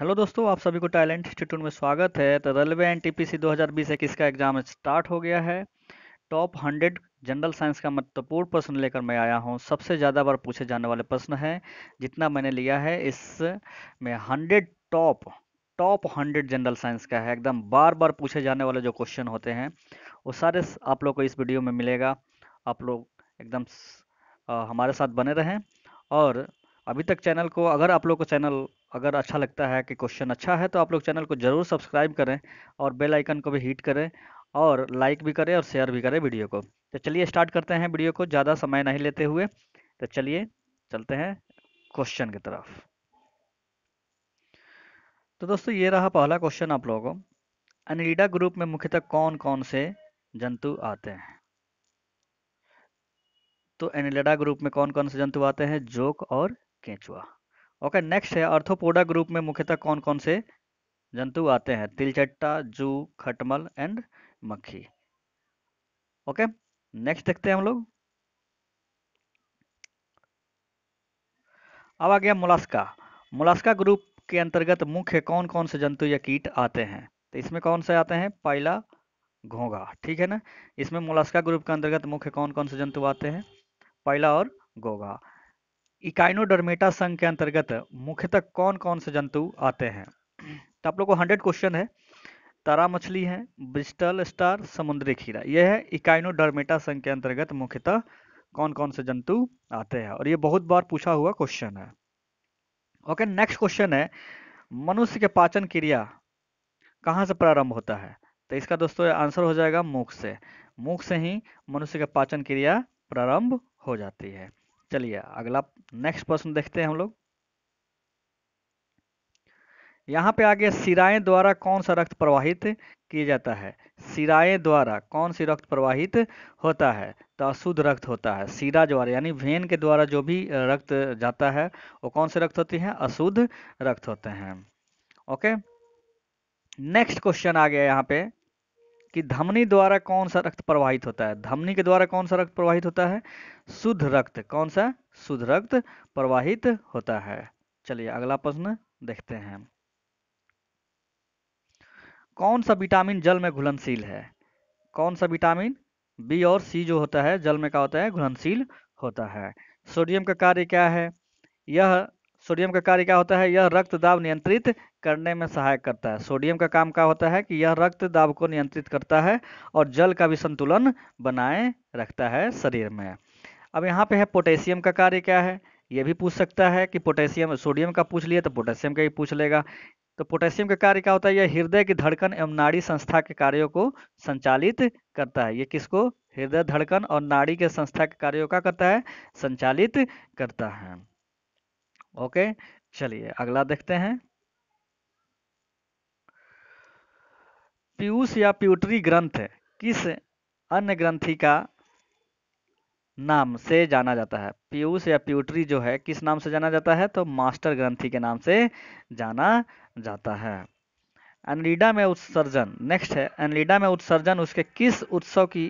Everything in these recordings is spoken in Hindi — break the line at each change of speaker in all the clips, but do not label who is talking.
हेलो दोस्तों आप सभी को टैलेंट इंस्टीट्यूट में स्वागत है तो रेलवे दो हज़ार बीस इक्कीस का एग्जाम स्टार्ट हो गया है टॉप 100 जनरल साइंस का महत्वपूर्ण प्रश्न लेकर मैं आया हूं सबसे ज़्यादा बार पूछे जाने वाले प्रश्न हैं जितना मैंने लिया है इस में hundred top top hundred general science का है एकदम बार बार पूछे जाने वाले जो क्वेश्चन होते हैं वो सारे आप लोग को इस वीडियो में मिलेगा आप लोग एकदम हमारे साथ बने रहें और अभी तक चैनल को अगर आप लोग को चैनल अगर अच्छा लगता है कि क्वेश्चन अच्छा है तो आप लोग चैनल को ज़रूर सब्सक्राइब करें और बेल आइकन को भी हिट करें और लाइक भी करें और शेयर भी करें वीडियो को तो चलिए स्टार्ट करते हैं वीडियो को ज़्यादा समय नहीं लेते हुए तो चलिए चलते हैं क्वेश्चन की तरफ तो दोस्तों ये रहा पहला क्वेश्चन आप लोगों को अनिडा ग्रुप में मुख्यतः कौन कौन से जंतु आते हैं तो एनिलेडा ग्रुप में कौन कौन से जंतु आते हैं जोक और केंचुआ ओके नेक्स्ट है अर्थोपोडा ग्रुप में मुख्यतः कौन कौन से जंतु आते हैं तिलचट्टा जू खटमल एंड मक्खी ओके नेक्स्ट देखते हैं हम लोग अब आ गया मुलास्का मुलास्का ग्रुप के अंतर्गत मुख्य कौन कौन से जंतु या कीट आते हैं तो इसमें कौन से आते हैं पाइला घोंगा ठीक है ना इसमें मुलास्का ग्रुप के अंतर्गत मुख्य कौन कौन से जंतु आते हैं पाइला और घोंगा इकाइनोडर्मेटा संघ के अंतर्गत मुख्यतः कौन कौन से जंतु आते हैं तो आप लोग को हंड्रेड क्वेश्चन है तारा मछली है ब्रिस्टल स्टार समुद्री खीरा यह है इकाइनोडर्मेटा संघ के अंतर्गत मुख्यतः कौन कौन से जंतु आते हैं और ये बहुत बार पूछा हुआ क्वेश्चन है ओके नेक्स्ट क्वेश्चन है मनुष्य के पाचन क्रिया कहाँ से प्रारंभ होता है तो इसका दोस्तों आंसर हो जाएगा मुख से मुख से ही मनुष्य का पाचन क्रिया प्रारंभ हो जाती है चलिए अगला नेक्स्ट प्रश्न देखते हैं हम लोग यहाँ पे आगे सिराएं द्वारा कौन सा रक्त प्रवाहित किया जाता है सिराए द्वारा कौन सी रक्त प्रवाहित होता है तो अशुद्ध रक्त होता है सिरा द्वारा यानी वेन के द्वारा जो भी रक्त जाता है वो कौन से रक्त होती है अशुद्ध रक्त होते हैं ओके नेक्स्ट क्वेश्चन आ गया यहाँ पे कि धमनी द्वारा कौन सा रक्त प्रवाहित होता है धमनी के द्वारा कौन सा रक्त प्रवाहित होता है शुद्ध रक्त कौन सा शुद्ध रक्त प्रवाहित होता है चलिए अगला प्रश्न देखते हैं कौन सा विटामिन जल में घुलनशील है कौन सा विटामिन बी और सी जो होता है जल में क्या होता है घुलनशील होता है सोडियम का कार्य क्या है यह सोडियम का कार्य क्या होता है यह रक्तदाब नियंत्रित करने में सहायक करता है सोडियम का काम क्या होता है कि यह रक्त दाब को नियंत्रित करता है और जल का भी संतुलन बनाए रखता है शरीर में अब यहाँ पे है पोटेशियम का कार्य क्या है यह भी पूछ सकता है कि पोटेशियम सोडियम का पूछ लिया तो पोटेशियम का ही पूछ लेगा तो पोटेशियम का कार्य क्या होता है यह हृदय की धड़कन एवं नाड़ी संस्था के कार्यों को संचालित करता है ये किसको हृदय धड़कन और नाड़ी के संस्था के कार्यों का करता है संचालित करता है ओके चलिए अगला देखते हैं पीयूष या प्यूटरी ग्रंथ किस अन्य ग्रंथी का नाम से जाना जाता है पीयूष या प्यूटरी जो है किस नाम से जाना जाता है तो मास्टर ग्रंथी के नाम से जाना जाता है एनलीडा में उत्सर्जन नेक्स्ट है एनलीडा में उत्सर्जन उसके किस उत्सव की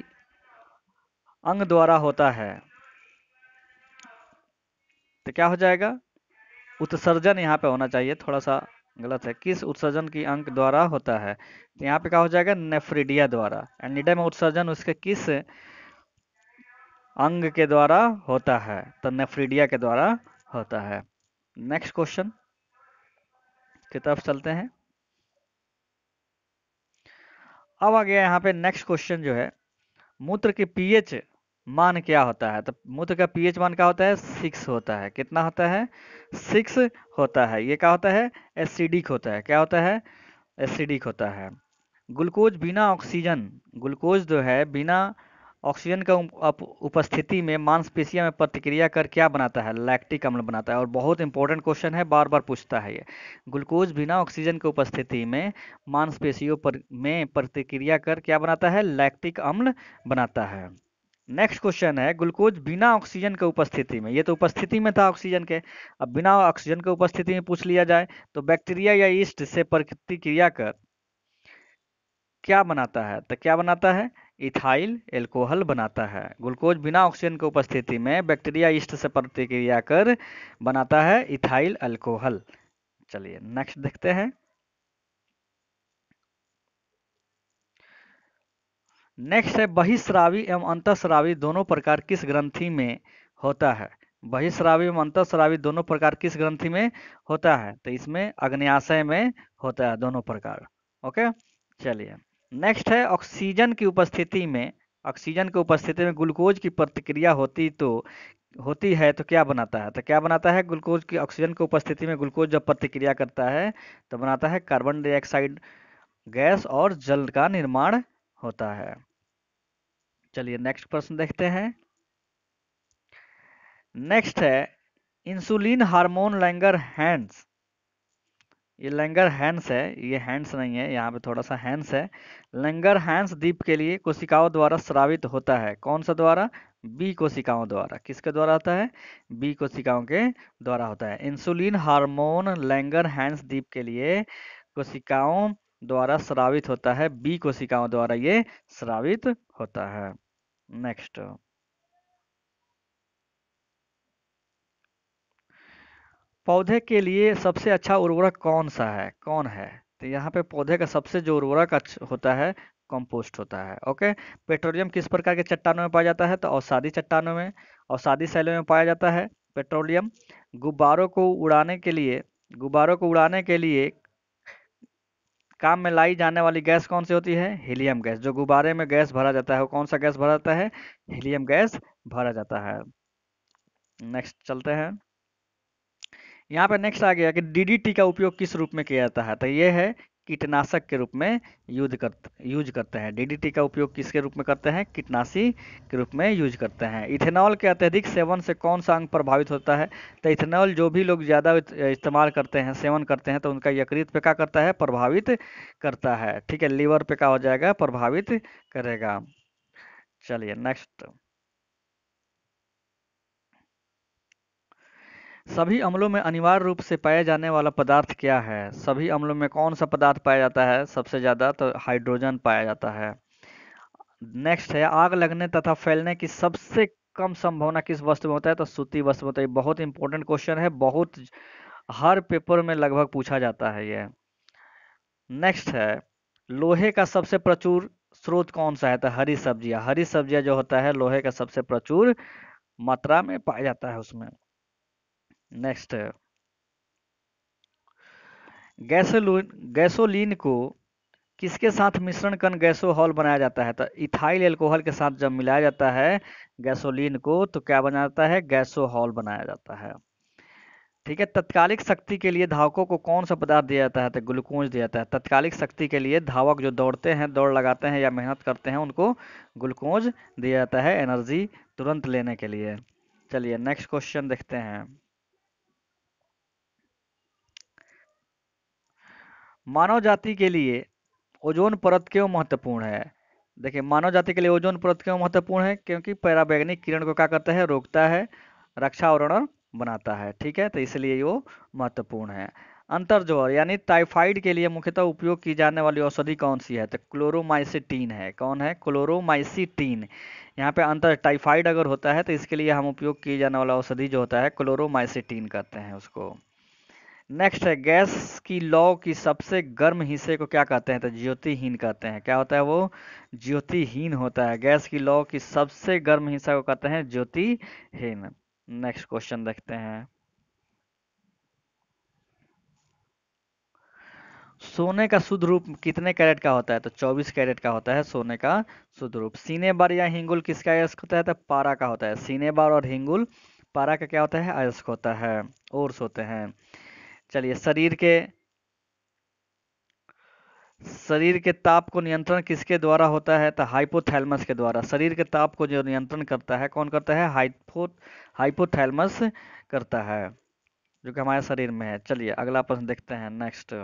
अंग द्वारा होता है तो क्या हो जाएगा उत्सर्जन यहाँ पे होना चाहिए थोड़ा सा गलत है किस उत्सर्जन की अंक द्वारा होता है तो यहाँ पे क्या हो जाएगा नेफ्रिडिया द्वारा में उत्सर्जन उसके किस अंग के द्वारा होता है तो नेफ्रिडिया के द्वारा होता है नेक्स्ट क्वेश्चन की तरफ चलते हैं अब आ गया यहाँ पे नेक्स्ट क्वेश्चन जो है मूत्र के पीएच मान क्या होता है तो मूत्र तो का पीएच मान क्या होता है सिक्स होता है कितना होता है सिक्स होता है ये क्या होता है एसिडिक होता है क्या होता है एसिडिक होता है ग्लूकोज बिना ऑक्सीजन ग्लूकोज जो है बिना ऑक्सीजन का उपस्थिति में मांसपेशिया में प्रतिक्रिया कर क्या बनाता है लैक्टिक अम्ल बनाता है और बहुत इंपॉर्टेंट क्वेश्चन है बार बार पूछता है ये ग्लूकोज बिना ऑक्सीजन की उपस्थिति में मांसपेशियों पर में प्रतिक्रिया कर क्या बनाता है लैक्टिक अम्ल बनाता है नेक्स्ट क्वेश्चन है ग्लूकोज बिना ऑक्सीजन के उपस्थिति में ये तो उपस्थिति में था ऑक्सीजन के अब बिना ऑक्सीजन के उपस्थिति में पूछ लिया जाए तो बैक्टीरिया या ईस्ट से प्रतिक्रिया कर क्या बनाता है तो क्या बनाता है इथाइल एल्कोहल बनाता है ग्लूकोज बिना ऑक्सीजन के उपस्थिति में बैक्टीरिया ईस्ट से प्रतिक्रिया कर बनाता है इथाइल अल्कोहल चलिए नेक्स्ट देखते हैं नेक्स्ट है बहिश्रावी एवं अंतश्रावी दोनों प्रकार किस ग्रंथि में होता है बहिश्रावी एवं अंतश्रावी दोनों प्रकार किस ग्रंथि में होता है तो इसमें अग्नियाशय में होता है दोनों प्रकार ओके चलिए नेक्स्ट है ऑक्सीजन की उपस्थिति में ऑक्सीजन की उपस्थिति में ग्लूकोज की प्रतिक्रिया होती तो होती है तो क्या बनाता है तो क्या बनाता है ग्लूकोज की ऑक्सीजन की उपस्थिति में ग्लूकोज जब प्रतिक्रिया करता है तो बनाता है कार्बन डाइऑक्साइड गैस और जल का निर्माण होता है चलिए नेक्स्ट प्रश्न देखते हैं नेक्स्ट है इंसुलिन हार्मोन लैंगर हैंड्स ये लैंगर हैंड्स है ये हैंड्स नहीं है यहाँ पे थोड़ा सा हैंड्स है लैंगर हैंड्स द्वीप के लिए कोशिकाओं द्वारा श्रावित होता है कौन सा द्वारा बी कोशिकाओं द्वारा किसके द्वारा आता है बी कोशिकाओं के द्वारा होता है इंसुलिन हार्मोन लैंगर हैंड्स द्वीप के लिए कोशिकाओं द्वारा श्रावित होता है बी कोशिकाओं द्वारा ये श्रावित होता है नेक्स्ट पौधे के लिए सबसे अच्छा उर्वरक कौन सा है कौन है तो यहाँ पे पौधे का सबसे जो उर्वरक होता है कंपोस्ट होता है ओके पेट्रोलियम किस प्रकार के चट्टानों में पाया जाता है तो औषादी चट्टानों में औसादी शैलों में पाया जाता है पेट्रोलियम गुब्बारों को उड़ाने के लिए गुब्बारों को उड़ाने के लिए काम में लाई जाने वाली गैस कौन सी होती है हीलियम गैस जो गुब्बारे में गैस भरा जाता है वो कौन सा गैस भरा जाता है हीलियम गैस भरा जाता है नेक्स्ट चलते हैं यहाँ पे नेक्स्ट आ गया कि डीडीटी का उपयोग किस रूप में किया जाता है तो ये है कीटनाशक के रूप में यूज कर यूज करते हैं डीडीटी का उपयोग किसके रूप में करते हैं कीटनाशी के रूप में यूज करते हैं इथेनॉल के अत्यधिक सेवन से कौन सा अंग प्रभावित होता है तो इथेनॉल जो भी लोग ज़्यादा इस्तेमाल करते हैं सेवन करते हैं तो उनका यकृत पे क्या करता है प्रभावित करता है ठीक है लीवर पे क्या हो जाएगा प्रभावित करेगा चलिए नेक्स्ट सभी अम्लों में अनिवार्य रूप से पाया जाने वाला पदार्थ क्या है सभी अम्लों में कौन सा पदार्थ पाया जाता है सबसे ज़्यादा तो हाइड्रोजन पाया जाता है नेक्स्ट है आग लगने तथा फैलने की सबसे कम संभावना किस वस्तु में होता है तो सूती वस्तु में होता है बहुत इंपॉर्टेंट क्वेश्चन है बहुत हर पेपर में लगभग पूछा जाता है यह नेक्स्ट है लोहे का सबसे प्रचुर स्रोत कौन सा है तो हरी सब्जियां हरी सब्जियां जो होता है लोहे का सबसे प्रचुर मात्रा में पाया जाता है उसमें नेक्स्ट गैसोलिन गैसोलिन गैसोलीन को किसके साथ मिश्रण कन गैसोहॉल बनाया जाता है तो इथाइल एल्कोहल के साथ जब मिलाया जाता है गैसोलीन को तो क्या बनाया जाता है गैसोहॉल बनाया जाता है ठीक है तत्कालिक शक्ति के लिए धावकों को कौन सा पदार्थ दिया जाता है तो ग्लूकोज दिया जाता है तत्कालिक शक्ति के लिए धावक जो दौड़ते हैं दौड़ लगाते हैं या मेहनत करते हैं उनको ग्लूकोज दिया जाता है एनर्जी तुरंत लेने के लिए चलिए नेक्स्ट क्वेश्चन देखते हैं मानव जाति के लिए ओजोन परत क्यों महत्वपूर्ण है देखिए मानव जाति के लिए ओजोन परत क्यों महत्वपूर्ण है क्योंकि पैराबैग्निक किरण को क्या करता है रोकता है रक्षा बनाता है ठीक है तो इसलिए वो महत्वपूर्ण है जोर यानी टाइफाइड के लिए मुख्यतः उपयोग की जाने वाली औषधि कौन सी है तो क्लोरोमाइसिटीन है कौन है क्लोरोमाइसिटीन यहाँ पे अंतर टाइफाइड अगर होता है तो इसके लिए हम उपयोग किए जाने वाला औषधि जो होता है क्लोरोमाइसिटीन करते हैं उसको नेक्स्ट है गैस की लौ की सबसे गर्म हिस्से को क्या कहते हैं तो ज्योतिहीन कहते हैं क्या होता है वो ज्योतिहीन होता है गैस की लौ की सबसे गर्म हिस्सा को कहते हैं ज्योतिहीन नेक्स्ट क्वेश्चन देखते हैं सोने का शुद्ध रूप कितने कैरेट का होता है तो 24 कैरेट का होता है सोने का शुद्ध रूप सीने बार या हिंगुल किसका अयस्क होता है तो पारा का होता है सीने बार और हिंगुल पारा का क्या होता है अयस्क होता है और सोते हैं चलिए शरीर के शरीर के ताप को नियंत्रण किसके द्वारा होता है तो हाइपोथैलमस के द्वारा शरीर के ताप को जो नियंत्रण करता है कौन करता है हाइपो हाइपोथैलमस करता है जो कि हमारे शरीर में है चलिए अगला प्रश्न देखते हैं नेक्स्ट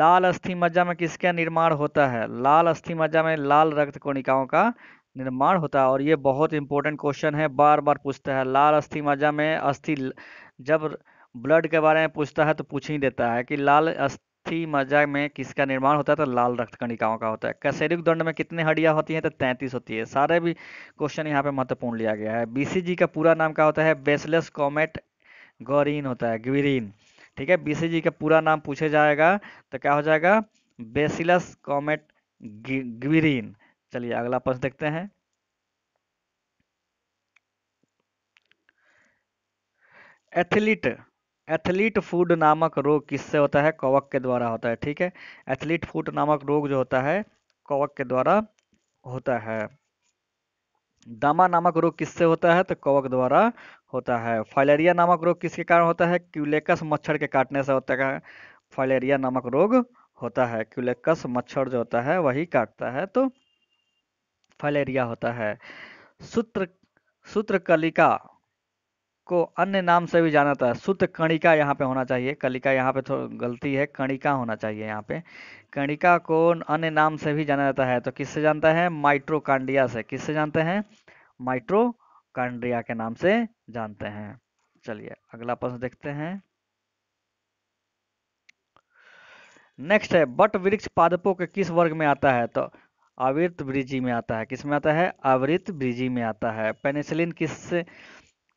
लाल अस्थि मज्जा में किसका निर्माण होता है लाल अस्थि मज्जा में लाल रक्त कोणिकाओं का निर्माण होता है और ये बहुत इंपॉर्टेंट क्वेश्चन है बार बार पूछता है लाल अस्थि मज्जा में अस्थि जब ब्लड के बारे में पूछता है तो पूछ ही देता है कि लाल अस्थि मज्जा में किसका निर्माण होता है तो लाल रक्त कणिकाओं का होता है कसेरिक दंड में कितने हड्डियां होती हैं तो तैंतीस होती है सारे भी क्वेश्चन यहाँ पे महत्वपूर्ण लिया गया है बीसीजी का पूरा नाम क्या होता है बेसलेस कॉमेट गौरीन होता है ग्वीरिन ठीक है बीसीजी का पूरा नाम पूछे जाएगा तो क्या हो जाएगा बेसिलस कॉमेट ग्वीरिन चलिए अगला प्रश्न देखते हैं एथलीट एथलीट फूड नामक रोग किससे होता है कवक के द्वारा होता है ठीक है एथलीट फूड नामक रोग जो होता है कवक के द्वारा होता है दमा नामक रोग किससे होता है तो कवक द्वारा होता है फाइलेरिया नामक रोग किसके कारण होता है क्यूलेकस मच्छर के काटने से होता है फाइलेरिया नामक रोग होता है क्यूलेकस मच्छर जो होता है वही काटता है तो फलेरिया होता है सूत्र सूत्र कलिका को अन्य नाम से भी जाना था सूत्र कणिका यहाँ पे होना चाहिए कलिका यहाँ पे थोड़ी गलती है कणिका होना चाहिए यहाँ पे कणिका को अन्य नाम से भी जाना जाता है तो किससे जानता है माइट्रोकांडिया से किससे जानते हैं माइट्रोकांड्रिया के नाम से जानते हैं चलिए अगला प्रश्न देखते हैं नेक्स्ट है बट वृक्ष पादपों के किस वर्ग में आता है तो आवृत ब्रिजी में आता है किस में आता है आवृत ब्रिजी में आता है पेनिसिलिन किससे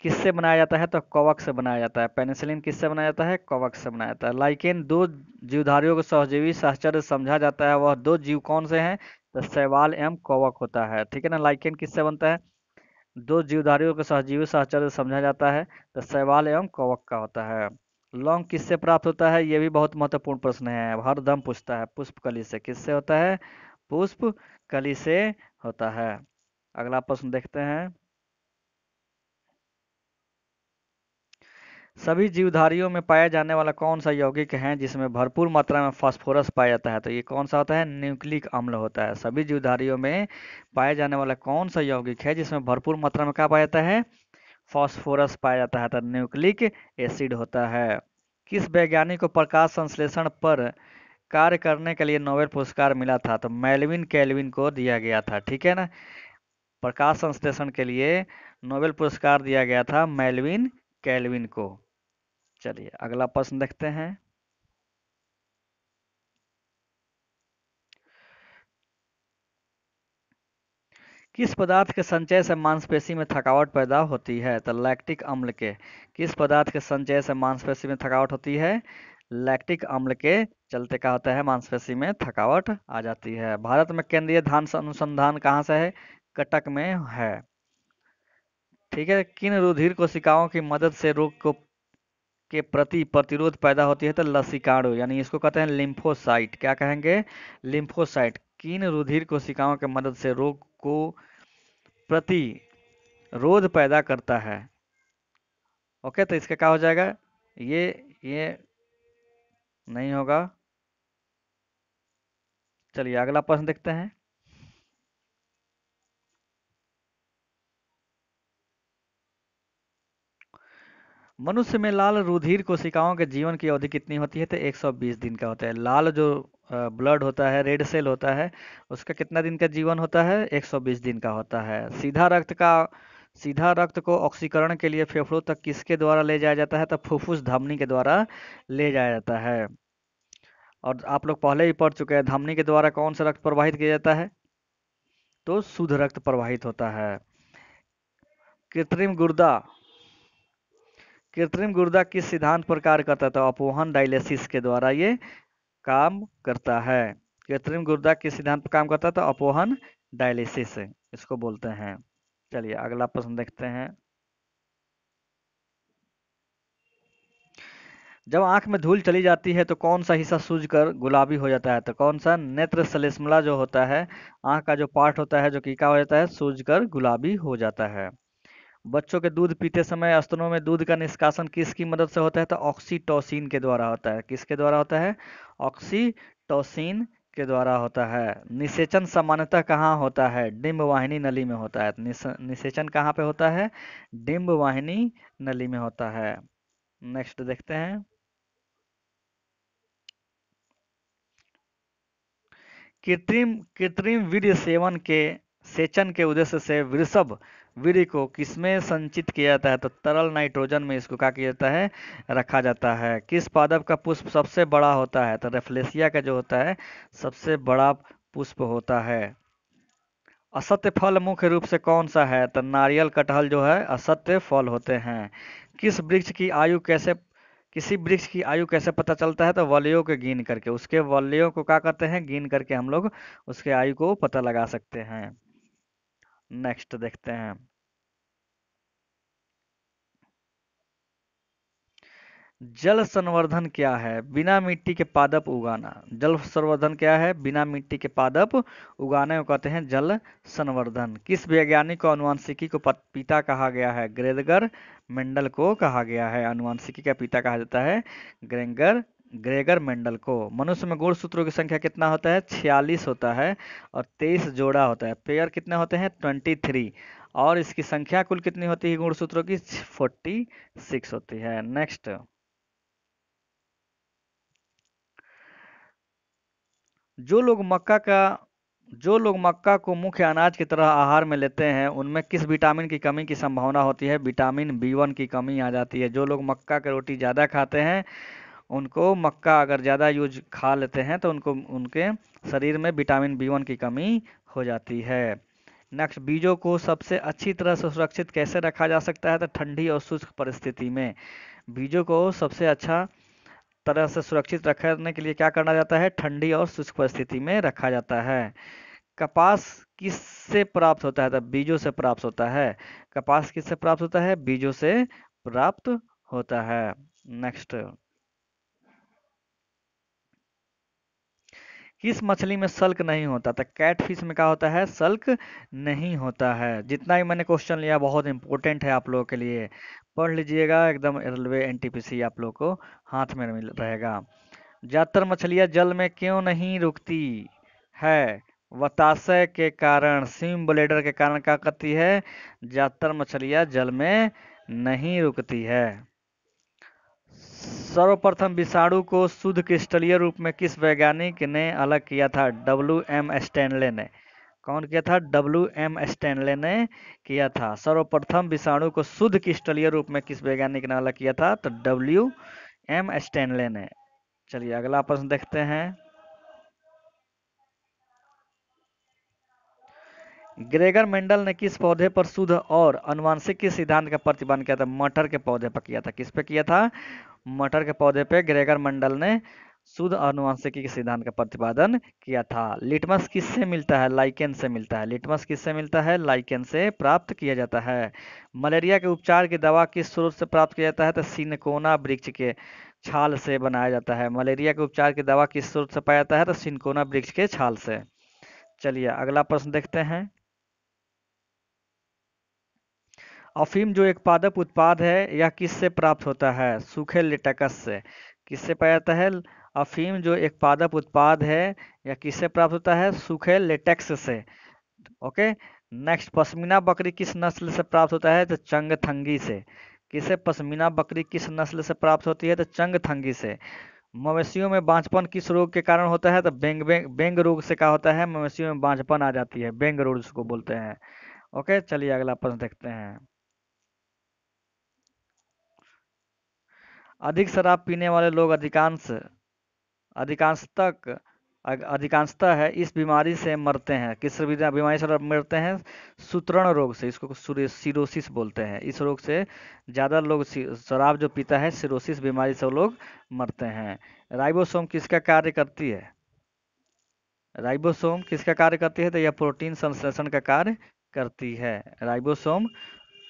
किससे बनाया जाता है तो कवक से बनाया जाता है पेनिसिलिन किससे बनाया जाता है कवक से बनाया जाता है लाइकेन दो जीवधारियों को सहजीवी सहचर्य समझा जाता है वह दो जीव कौन से हैं तो सैवाल एवं कवक होता है ठीक है ना लाइकेन किससे बनता है दो जीवधारियों को सहजीवी सहचर्य समझा जाता है तो सैवाल एवं कवक का होता है लौंग किससे प्राप्त होता है यह भी बहुत महत्वपूर्ण प्रश्न है हर दम पूछता है पुष्पकली से किससे होता है पुष्प कली से होता है अगला प्रश्न देखते हैं सभी जीवधारियों में पाया जाने वाला कौन सा यौगिक है जिसमें भरपूर मात्रा में फास्फोरस पाया जाता है तो ये कौन सा होता है न्यूक्लिक अम्ल होता है सभी जीवधारियों में पाया जाने वाला कौन सा यौगिक है जिसमें भरपूर मात्रा में क्या पाया जाता है फास्फोरस पाया जाता है तो न्यूक्लिक एसिड होता है किस वैज्ञानिक को प्रकाश संश्लेषण पर कार्य करने के लिए नोबेल पुरस्कार मिला था तो मेलविन कैलविन को दिया गया था ठीक है ना प्रकाश संश्लेषण के लिए नोबेल पुरस्कार दिया गया था मेलविन कैलविन को चलिए अगला प्रश्न देखते हैं किस पदार्थ के संचय से मांसपेशी में थकावट पैदा होती है तो लैक्टिक अम्ल के किस पदार्थ के संचय से मांसपेशी में थकावट होती है लैक्टिक अम्ल के चलते क्या होता है मांसपेशी में थकावट आ जाती है भारत में केंद्रीय धान अनुसंधान कहाँ से है कटक में है ठीक है किन रुधिर कोशिकाओं की मदद से रोग को के प्रति प्रतिरोध पैदा होती है तो लसिकाणु यानी इसको कहते हैं लिम्फोसाइट क्या कहेंगे लिम्फोसाइट किन रुधिर कोशिकाओं के मदद से रोग को प्रति रोध पैदा करता है ओके तो इसका क्या हो जाएगा ये ये नहीं होगा चलिए अगला प्रश्न देखते हैं मनुष्य में लाल रुधिर कोशिकाओं के जीवन की अवधि कितनी होती है तो 120 दिन का होता है लाल जो ब्लड होता है रेड सेल होता है उसका कितना दिन का जीवन होता है 120 दिन का होता है सीधा रक्त का सीधा रक्त को ऑक्सीकरण के लिए फेफड़ों तक किसके द्वारा ले जाया जाता है तो फुफ्फुस धमनी के द्वारा ले जाया जाता है और आप लोग पहले ही पढ़ चुके हैं धमनी के द्वारा कौन सा रक्त प्रवाहित किया जाता है तो शुद्ध रक्त प्रवाहित होता है कृत्रिम गुर्दा कृत्रिम गुर्दा किस सिद्धांत पर कार्य करता था अपोहन डायलिसिस के द्वारा ये काम करता है कृत्रिम गुर्दा किस सिद्धांत पर काम करता था अपोहन डायलिसिस इसको बोलते हैं चलिए अगला प्रश्न देखते हैं जब आंख में धूल चली जाती है तो कौन सा हिस्सा कर गुलाबी हो जाता है तो कौन सा नेत्र सलेस्मला जो होता है आंख का जो पार्ट होता है जो कीका हो जाता है कर गुलाबी हो जाता है बच्चों के दूध पीते समय स्तनों में दूध का निष्कासन किसकी मदद से होता है तो ऑक्सीटोसिन के द्वारा होता है किसके द्वारा होता है ऑक्सीटोसिन के द्वारा होता है निषेचन सामान्यतः कहाँ होता है डिम्ब वाहिनी नली में होता है निषेचन कहाँ पे होता है डिम्ब वाहिनी नली में होता है नेक्स्ट देखते हैं कृत्रिम कृत्रिम वीर्य सेवन के सेचन के उद्देश्य से वृषभ वीर को किसमें संचित किया जाता है तो तरल नाइट्रोजन में इसको क्या किया जाता है रखा जाता है किस पादप का पुष्प सबसे बड़ा होता है तो रेफ्लेसिया का जो होता है सबसे बड़ा पुष्प होता है असत्य फल मुख्य रूप से कौन सा है तो नारियल कटहल जो है असत्य फल होते हैं किस वृक्ष की आयु कैसे किसी वृक्ष की आयु कैसे पता चलता है तो वलियों के गिन करके उसके वलियों को क्या करते हैं गिन करके हम लोग उसके आयु को पता लगा सकते हैं नेक्स्ट देखते हैं जल संवर्धन क्या है बिना मिट्टी के पादप उगाना जल संवर्धन क्या है बिना मिट्टी के पादप उगाने को कहते हैं जल संवर्धन किस वैज्ञानिक को अनुवांशिकी को पिता कहा गया है ग्रेगर मेंडल को कहा गया है अनुवांशिकी का पिता कहा जाता है ग्रेंगर ग्रेगर मेंडल को मनुष्य में गुण सूत्रों की संख्या कितना होता है छियालीस होता है और तेईस जोड़ा होता है पेयर कितने होते हैं ट्वेंटी थ्री और इसकी संख्या कुल कितनी होती है गुण सूत्रों की फोर्टी सिक्स होती है नेक्स्ट जो लोग मक्का का जो लोग मक्का को मुख्य अनाज की तरह आहार में लेते हैं उनमें किस विटामिन की कमी की संभावना होती है विटामिन बी वन की कमी आ जाती है जो लोग मक्का की रोटी ज़्यादा खाते हैं उनको मक्का अगर ज़्यादा यूज खा लेते हैं तो उनको उनके शरीर में विटामिन बी वन की कमी हो जाती है नेक्स्ट बीजों को सबसे अच्छी तरह से सुरक्षित कैसे रखा जा सकता है तो ठंडी और शुष्क परिस्थिति में बीजों को सबसे अच्छा तरह से सुरक्षित रखने के लिए क्या करना जाता है ठंडी और शुष्क परिस्थिति में रखा जाता है कपास किससे प्राप्त होता है तो बीजों से प्राप्त होता है कपास किससे प्राप्त होता है बीजों से प्राप्त होता है नेक्स्ट किस मछली में सल्क नहीं होता था कैट फिश में क्या होता है सल्क नहीं होता है जितना भी मैंने क्वेश्चन लिया बहुत इंपॉर्टेंट है आप लोगों के लिए पढ़ लीजिएगा एकदम रेलवे एन आप लोग को हाथ में रहेगा ज़्यादातर मछलियाँ जल में क्यों नहीं रुकती है वताशय के कारण सिम ब्लेडर के कारण क्या करती है ज़्यादातर मछलियाँ जल में नहीं रुकती है सर्वप्रथम विषाणु को शुद्ध क्रिस्टलीय रूप में किस वैज्ञानिक ने अलग किया था डब्ल्यू एम स्टैनले ने कौन किया था डब्ल्यू एम स्टैनले ने किया था सर्वप्रथम विषाणु को शुद्ध क्रिस्टलीय रूप में किस वैज्ञानिक ने अलग किया था तो डब्ल्यू एम स्टैनले ने चलिए अगला प्रश्न देखते हैं ग्रेगर मेंडल ने किस पौधे पर शुद्ध और अनुवांशिक के सिद्धांत का प्रतिबंध किया था मटर के पौधे पर किया था किस पे किया था मटर के पौधे पे ग्रेगर मंडल ने शुद्ध अनुवांशिकी के सिद्धांत का प्रतिपादन किया था लिटमस किससे मिलता है लाइकेन से मिलता है लिटमस किससे मिलता है लाइकेन से प्राप्त किया जाता है मलेरिया के उपचार की दवा किस स्रोत से प्राप्त किया जाता है तो सिनकोना वृक्ष के छाल से बनाया जाता है मलेरिया के उपचार की दवा किस स्रोत से पाया जाता है तो सिनकोना वृक्ष के छाल से चलिए अगला प्रश्न देखते हैं अफीम जो एक पादप उत्पाद है यह किससे प्राप्त होता है सूखे लेटकस से किससे पाया जाता है अफीम जो एक पादप उत्पाद है यह किससे प्राप्त होता है सूखे लेटेक्स से ओके नेक्स्ट पश्मीना बकरी किस नस्ल से प्राप्त होता है तो चंगथंगी से किसे पश्मीना बकरी किस नस्ल से प्राप्त होती है तो चंगथंगी से मवेशियों में बांझपन किस रोग के कारण होता है तो बेंग बेंग बेंग रोग से क्या होता है मवेशियों में बांझपन आ जाती है बेंग रोग जिसको बोलते हैं ओके चलिए अगला प्रश्न देखते हैं अधिक शराब पीने वाले लोग अधिकांश अधिकांश तक अधिकांशता है इस बीमारी से मरते हैं किस बीमारी से मरते हैं सूत्रण रोग से इसको सिरोसिस बोलते हैं इस रोग से ज़्यादा लोग शराब जो पीता है सिरोसिस बीमारी से लोग मरते हैं राइबोसोम किसका कार्य करती है राइबोसोम किसका कार्य करती है तो यह प्रोटीन संश्लेषण का कार्य करती है राइबोसोम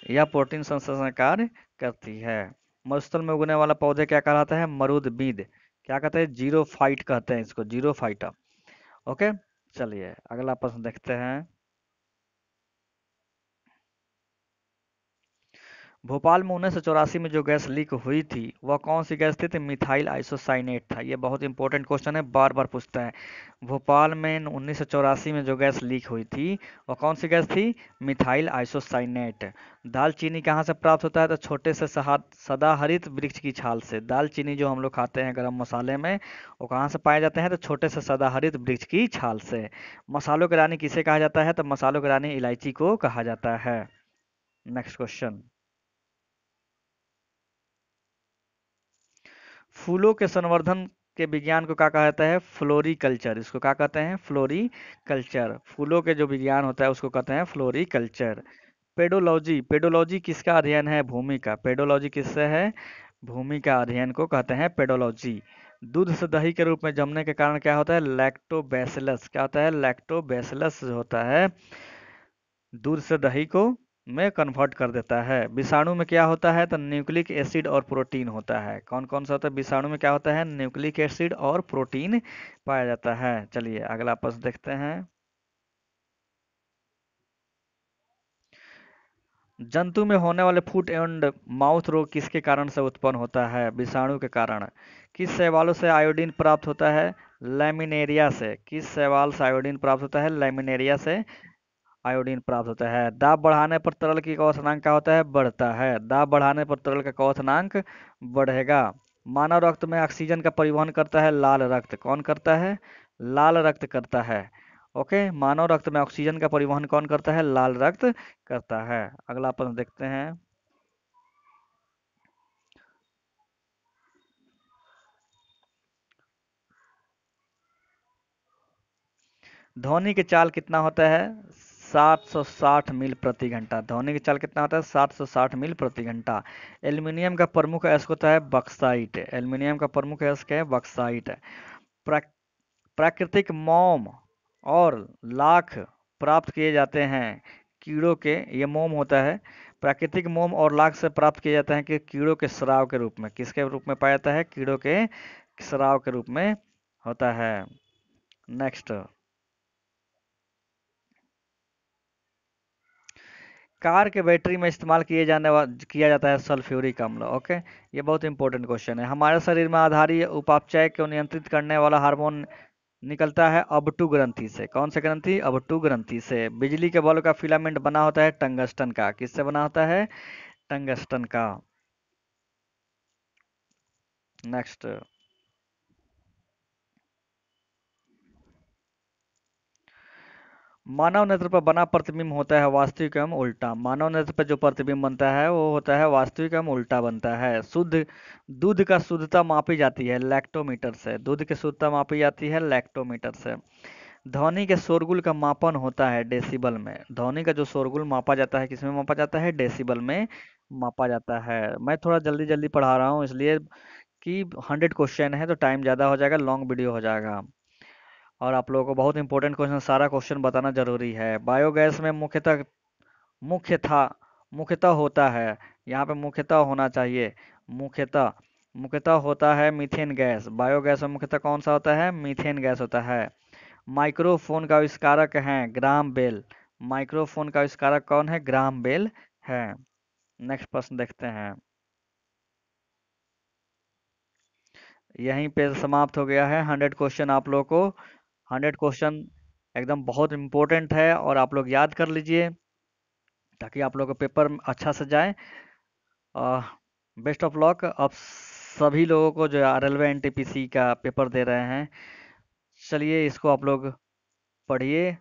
यह प्रोटीन संश्लेषण कार्य करती है मरुस्थल में उगने वाला पौधे क्या कहलाता है मरुद बीद क्या कहते हैं जीरो फाइट कहते हैं इसको जीरो फाइटा ओके चलिए अगला प्रश्न देखते हैं भोपाल में उन्नीस सौ में जो गैस लीक हुई थी वह कौन सी गैस थी तो मिथाइल आइसोसाइनेट था ये बहुत इंपॉर्टेंट क्वेश्चन है बार बार पूछता है भोपाल में उन्नीस सौ में जो गैस लीक हुई थी वह कौन सी गैस थी मिथाइल आइसोसाइनेट दालचीनी कहाँ से प्राप्त होता है तो छोटे से सदाहरित वृक्ष की छाल से दालचीनी जो हम लोग खाते हैं गर्म मसाले में वो कहाँ से पाए जाते हैं तो छोटे से सदाहरित वृक्ष की छाल से मसालों की रानी किसे कहा जाता है तो मसालों की रानी इलायची को कहा जाता है नेक्स्ट क्वेश्चन फूलों के संवर्धन के विज्ञान को क्या कहता है फ्लोरी कल्चर इसको क्या कहते हैं फ्लोरी कल्चर फूलों के जो विज्ञान होता है उसको कहते हैं फ्लोरी कल्चर पेडोलॉजी पेडोलॉजी किसका अध्ययन है भूमि का पेडोलॉजी किससे है भूमि का अध्ययन को कहते हैं पेडोलॉजी दूध से दही के रूप में जमने के कारण क्या होता है लैक्टोबैसिलस क्या होता है लैक्टोबैसिलस होता है दूध से दही को में कन्वर्ट कर देता है विषाणु में क्या होता है तो न्यूक्लिक एसिड और प्रोटीन होता है कौन कौन सा होता है विषाणु में क्या होता है न्यूक्लिक एसिड और प्रोटीन पाया जाता है चलिए अगला प्रश्न देखते हैं जंतु में होने वाले फूट एंड माउथ रोग किसके कारण से उत्पन्न होता है विषाणु के कारण किस सेवालों से आयोडीन प्राप्त होता है लेमिनेरिया से किस सवाल से आयोडीन प्राप्त होता है लेमिनेरिया से आयोडीन प्राप्त होता है दाब बढ़ाने पर तरल की कौशनांक क्या होता है बढ़ता है दाब बढ़ाने पर तरल का कौशनांक बढ़ेगा मानव रक्त में ऑक्सीजन का परिवहन करता है लाल रक्त कौन करता है लाल रक्त करता है ओके मानव रक्त में ऑक्सीजन का परिवहन कौन करता है लाल रक्त करता है अगला प्रश्न देखते हैं ध्वनि के चाल कितना होता है 760 मील प्रति घंटा धोनी की चाल कितना होता है 760 मील प्रति घंटा एल्युमिनियम का प्रमुख अयस्क होता है बक्साइट एल्युमिनियम का प्रमुख अयस्क है बक्साइट प्राकृतिक मोम और लाख प्राप्त किए जाते हैं कीड़ों के ये मोम होता है प्राकृतिक मोम और लाख से प्राप्त किया जाता है कि कीड़ों के शराव के रूप में किसके रूप में पाया जाता है कीड़ों के शराव के रूप में होता है नेक्स्ट कार के बैटरी में इस्तेमाल किए जाने किया जाता है सल्फ्यूरिक अम्ल ओके ये बहुत इंपॉर्टेंट क्वेश्चन है हमारे शरीर में आधारीय उपापचय को नियंत्रित करने वाला हार्मोन निकलता है अबटू ग्रंथि से कौन से ग्रंथि अबटू ग्रंथि से बिजली के बल्ब का फिलामेंट बना होता है टंगस्टन का किससे बना होता है टंगस्टन का नेक्स्ट मानव नेत्र पर बना प्रतिबिंब होता है वास्तविक एवं उल्टा मानव नेत्र पर जो प्रतिबिंब बनता है वो होता है वास्तविक एवं उल्टा बनता है शुद्ध दूध का शुद्धता मापी जाती है लैक्टोमीटर से दूध की शुद्धता मापी जाती है लैक्टोमीटर से ध्वनि के शोरगुल का मापन होता है डेसिबल में ध्वनि का जो शोरगुल मापा जाता है किसमें मापा जाता है डेसिबल में मापा जाता है मैं थोड़ा जल्दी जल्दी पढ़ा रहा हूँ इसलिए कि हंड्रेड क्वेश्चन है तो टाइम ज़्यादा हो जाएगा लॉन्ग वीडियो हो जाएगा और आप लोगों को बहुत इंपॉर्टेंट क्वेश्चन सारा क्वेश्चन बताना जरूरी है बायोगैस में मुख्यतः मुख्यतः मुख्यतः होता है यहाँ पे मुख्यतः होना चाहिए मुख्यतः मुख्यतः होता है मीथेन गैस बायोगैस में मुख्यतः कौन सा होता है मीथेन गैस होता है माइक्रोफोन का आविष्कारक है ग्राम बेल माइक्रोफोन का आविष्कारक कौन है ग्राम बेल है नेक्स्ट प्रश्न देखते हैं यहीं पे समाप्त हो गया है हंड्रेड क्वेश्चन आप लोगों को हंड्रेड क्वेश्चन एकदम बहुत इम्पोर्टेंट है और आप लोग याद कर लीजिए ताकि आप लोग का पेपर अच्छा से जाए बेस्ट ऑफ लॉक आप सभी लोगों को जो रेलवे एन का पेपर दे रहे हैं चलिए इसको आप लोग पढ़िए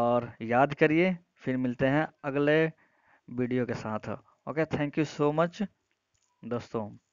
और याद करिए फिर मिलते हैं अगले वीडियो के साथ okay thank you so much दोस्तों